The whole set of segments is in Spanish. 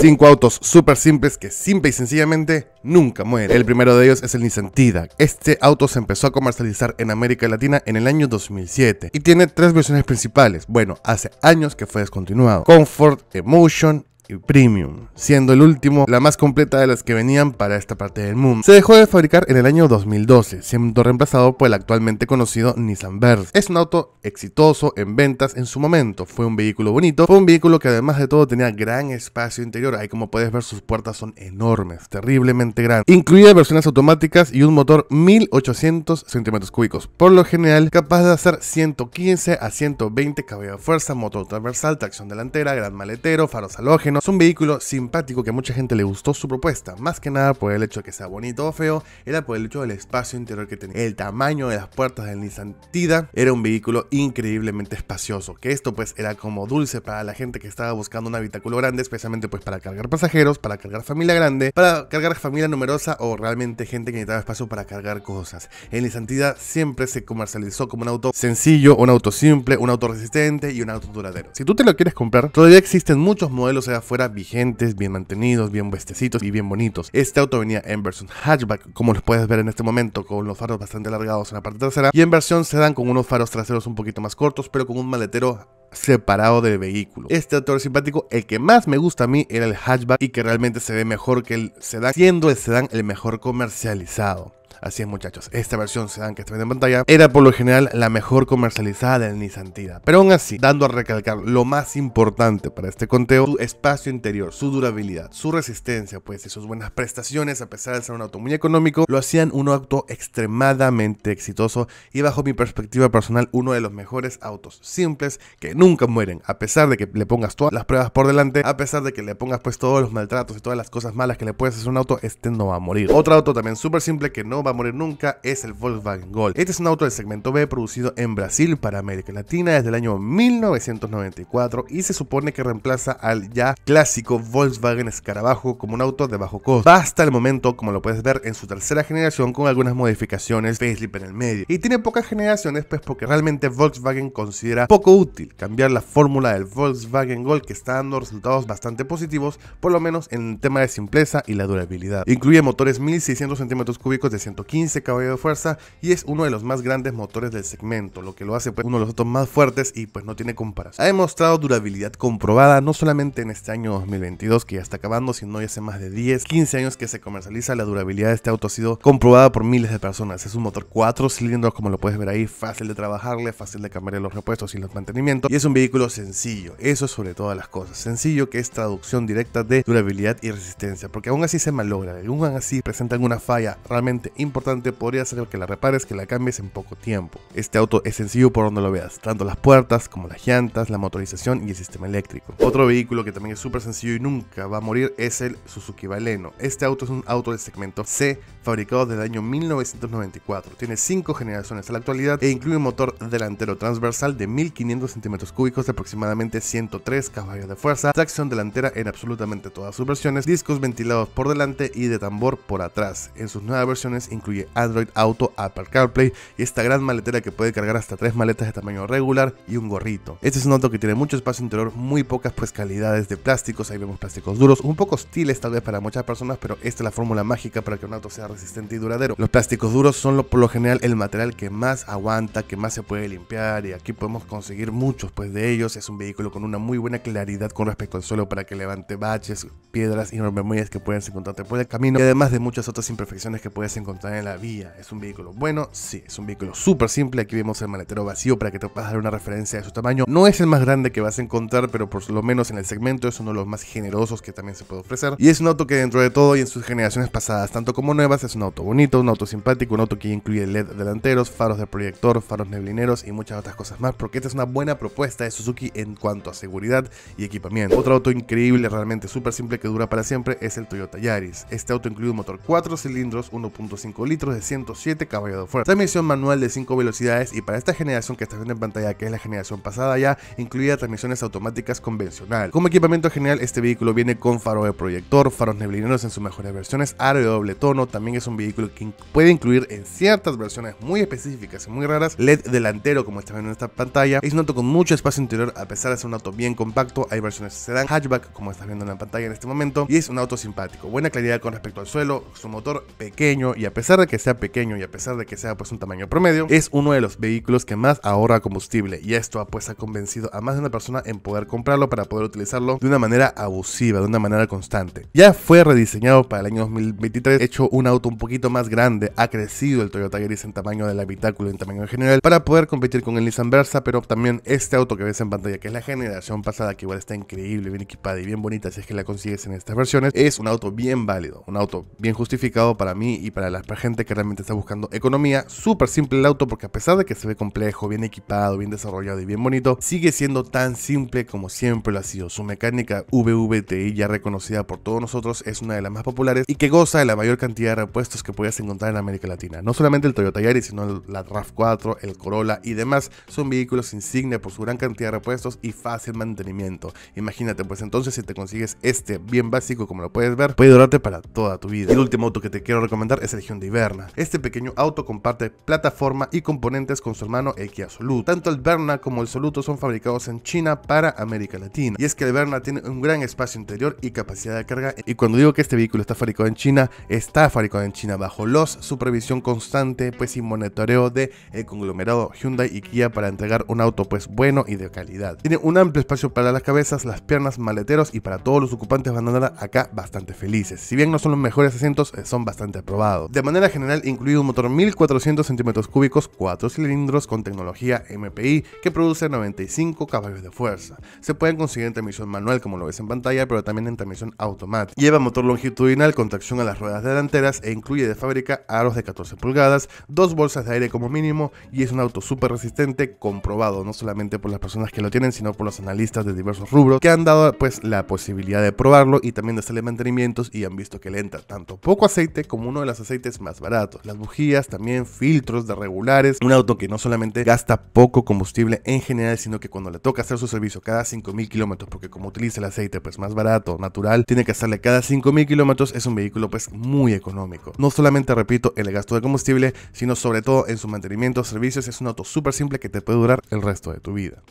Cinco autos súper simples que simple y sencillamente nunca mueren. El primero de ellos es el Nissan Tida. Este auto se empezó a comercializar en América Latina en el año 2007 y tiene tres versiones principales. Bueno, hace años que fue descontinuado. Comfort, Emotion y Premium, siendo el último la más completa de las que venían para esta parte del mundo. Se dejó de fabricar en el año 2012, siendo reemplazado por el actualmente conocido Nissan Versa. Es un auto exitoso en ventas en su momento, fue un vehículo bonito, fue un vehículo que además de todo tenía gran espacio interior, ahí como puedes ver sus puertas son enormes, terriblemente grandes, incluía versiones automáticas y un motor 1800 centímetros cúbicos, por lo general capaz de hacer 115 a 120 caballos de fuerza, motor transversal, tracción delantera, gran maletero, faros halógenos, es un vehículo simpático que a mucha gente le gustó su propuesta, más que nada por el hecho de que sea bonito o feo, era por el hecho del espacio interior que tenía, el tamaño de las puertas del Nissan Tida, era un vehículo increíblemente espacioso, que esto pues era como dulce para la gente que estaba buscando un habitáculo grande, especialmente pues para cargar pasajeros, para cargar familia grande, para cargar familia numerosa o realmente gente que necesitaba espacio para cargar cosas. El Nissan Tida siempre se comercializó como un auto sencillo, un auto simple, un auto resistente y un auto duradero. Si tú te lo quieres comprar, todavía existen muchos modelos la fuera vigentes, bien mantenidos, bien vuestecitos y bien bonitos. Este auto venía en versión hatchback, como los puedes ver en este momento, con los faros bastante alargados en la parte trasera, y en versión sedan con unos faros traseros un poquito más cortos, pero con un maletero separado del vehículo. Este auto simpático, el que más me gusta a mí era el hatchback y que realmente se ve mejor que el sedán, siendo el sedán el mejor comercializado. Así es muchachos, esta versión dan que está en pantalla era por lo general la mejor comercializada del Nissan Tida. Pero aún así, dando a recalcar lo más importante para este conteo, su espacio interior, su durabilidad, su resistencia, pues y sus buenas prestaciones a pesar de ser un auto muy económico, lo hacían un auto extremadamente exitoso y bajo mi perspectiva personal uno de los mejores autos simples que nunca mueren, a pesar de que le pongas todas las pruebas por delante, a pesar de que le pongas pues todos los maltratos y todas las cosas malas que le puedes hacer a un auto, este no va a morir. Otro auto también súper simple que no a morir nunca es el Volkswagen Gol. Este es un auto del segmento B producido en Brasil para América Latina desde el año 1994 y se supone que reemplaza al ya clásico Volkswagen Escarabajo como un auto de bajo costo. Hasta el momento, como lo puedes ver, en su tercera generación con algunas modificaciones facelift en el medio. Y tiene pocas generaciones pues porque realmente Volkswagen considera poco útil cambiar la fórmula del Volkswagen Gol que está dando resultados bastante positivos, por lo menos en tema de simpleza y la durabilidad. Incluye motores 1600 centímetros cúbicos de 115 caballos de fuerza y es uno de los más grandes motores del segmento, lo que lo hace pues, uno de los autos más fuertes y pues no tiene comparación. Ha demostrado durabilidad comprobada no solamente en este año 2022 que ya está acabando, sino ya hace más de 10, 15 años que se comercializa, la durabilidad de este auto ha sido comprobada por miles de personas. Es un motor 4 cilindros como lo puedes ver ahí, fácil de trabajarle, fácil de cambiar los repuestos y los mantenimientos y es un vehículo sencillo, eso es sobre todas las cosas. Sencillo que es traducción directa de durabilidad y resistencia, porque aún así se malogra, aún así presenta alguna falla realmente importante, podría ser que la repares, que la cambies en poco tiempo. Este auto es sencillo por donde lo veas, tanto las puertas como las llantas, la motorización y el sistema eléctrico. Otro vehículo que también es súper sencillo y nunca va a morir es el Suzuki Baleno. Este auto es un auto de segmento C, fabricado desde el año 1994. Tiene 5 generaciones a la actualidad e incluye un motor delantero transversal de 1500 centímetros cúbicos de aproximadamente 103 caballos de fuerza, tracción delantera en absolutamente todas sus versiones, discos ventilados por delante y de tambor por atrás. En sus nuevas versiones incluye Android Auto, Apple CarPlay y esta gran maletera que puede cargar hasta tres maletas de tamaño regular y un gorrito. Este es un auto que tiene mucho espacio interior, muy pocas pues calidades de plásticos, ahí vemos plásticos duros, un poco hostiles tal vez para muchas personas, pero esta es la fórmula mágica para que un auto sea resistente y duradero. Los plásticos duros son lo, por lo general el material que más aguanta, que más se puede limpiar y aquí podemos conseguir muchos pues de ellos. Es un vehículo con una muy buena claridad con respecto al suelo para que levante baches, piedras y normemuyas que puedas encontrarte por el camino y además de muchas otras imperfecciones que puedes encontrar también en la vía. ¿Es un vehículo bueno? Sí, es un vehículo súper simple. Aquí vemos el maletero vacío para que te puedas dar una referencia de su tamaño. No es el más grande que vas a encontrar, pero por lo menos en el segmento es uno de los más generosos que también se puede ofrecer. Y es un auto que dentro de todo y en sus generaciones pasadas, tanto como nuevas, es un auto bonito, un auto simpático, un auto que incluye LED delanteros, faros de proyector, faros neblineros y muchas otras cosas más, porque esta es una buena propuesta de Suzuki en cuanto a seguridad y equipamiento. Otro auto increíble, realmente súper simple que dura para siempre es el Toyota Yaris. Este auto incluye un motor 4 cilindros, 1.5 litros de 107 caballos de fuerza. Transmisión manual de 5 velocidades y para esta generación que está viendo en pantalla, que es la generación pasada ya, incluía transmisiones automáticas convencional. Como equipamiento general, este vehículo viene con faro de proyector, faros neblineros en sus mejores versiones, aro de doble tono, también es un vehículo que puede incluir en ciertas versiones muy específicas y muy raras, LED delantero como está viendo en esta pantalla, es un auto con mucho espacio interior a pesar de ser un auto bien compacto, hay versiones dan hatchback como estás viendo en la pantalla en este momento y es un auto simpático, buena claridad con respecto al suelo, su motor pequeño y a a pesar de que sea pequeño y a pesar de que sea pues un tamaño promedio, es uno de los vehículos que más ahorra combustible y esto pues ha convencido a más de una persona en poder comprarlo para poder utilizarlo de una manera abusiva, de una manera constante. Ya fue rediseñado para el año 2023, hecho un auto un poquito más grande, ha crecido el Toyota Gris en tamaño del habitáculo, en tamaño en general, para poder competir con el Nissan Versa, pero también este auto que ves en pantalla, que es la generación pasada, que igual está increíble, bien equipada y bien bonita, si es que la consigues en estas versiones, es un auto bien válido, un auto bien justificado para mí y para las para gente que realmente está buscando economía. Súper simple el auto porque a pesar de que se ve complejo, bien equipado, bien desarrollado y bien bonito, sigue siendo tan simple como siempre lo ha sido. Su mecánica VVTI ya reconocida por todos nosotros es una de las más populares y que goza de la mayor cantidad de repuestos que puedes encontrar en América Latina. No solamente el Toyota Yaris, sino la RAV4, el Corolla y demás son vehículos insignia por su gran cantidad de repuestos y fácil mantenimiento. Imagínate, pues entonces si te consigues este bien básico como lo puedes ver, puede durarte para toda tu vida. el último auto que te quiero recomendar es el Hyundai de hiberna. Este pequeño auto comparte plataforma y componentes con su hermano el Kia Soluto. Tanto el Verna como el Soluto son fabricados en China para América Latina. Y es que el Verna tiene un gran espacio interior y capacidad de carga. Y cuando digo que este vehículo está fabricado en China, está fabricado en China bajo los supervisión constante pues y monitoreo de el conglomerado Hyundai y Kia para entregar un auto pues bueno y de calidad. Tiene un amplio espacio para las cabezas, las piernas, maleteros y para todos los ocupantes van a andar acá bastante felices. Si bien no son los mejores asientos, eh, son bastante aprobados. De manera general, incluye un motor 1400 centímetros cúbicos, 4 cilindros con tecnología MPI que produce 95 caballos de fuerza. Se pueden conseguir en transmisión manual, como lo ves en pantalla, pero también en transmisión automática. Lleva motor longitudinal con tracción a las ruedas delanteras e incluye de fábrica aros de 14 pulgadas, dos bolsas de aire como mínimo y es un auto súper resistente comprobado no solamente por las personas que lo tienen, sino por los analistas de diversos rubros que han dado pues la posibilidad de probarlo y también de hacerle mantenimientos y han visto que le entra tanto poco aceite como uno de los aceites más baratos. Las bujías, también filtros de regulares. Un auto que no solamente gasta poco combustible en general, sino que cuando le toca hacer su servicio cada 5.000 kilómetros, porque como utiliza el aceite pues más barato, natural, tiene que hacerle cada 5.000 kilómetros, es un vehículo pues muy económico. No solamente, repito, el gasto de combustible, sino sobre todo en su mantenimiento, servicios, es un auto súper simple que te puede durar el resto de tu vida.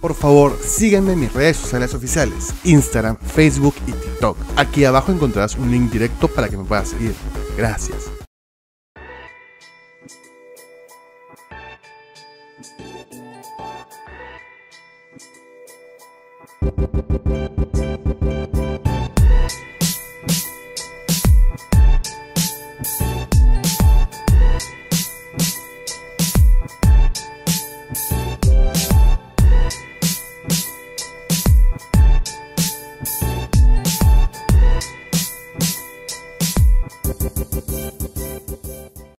Por favor, síganme en mis redes sociales oficiales, Instagram, Facebook y TikTok. Aquí abajo encontrarás un link directo para que me puedas seguir. Gracias. Thank you.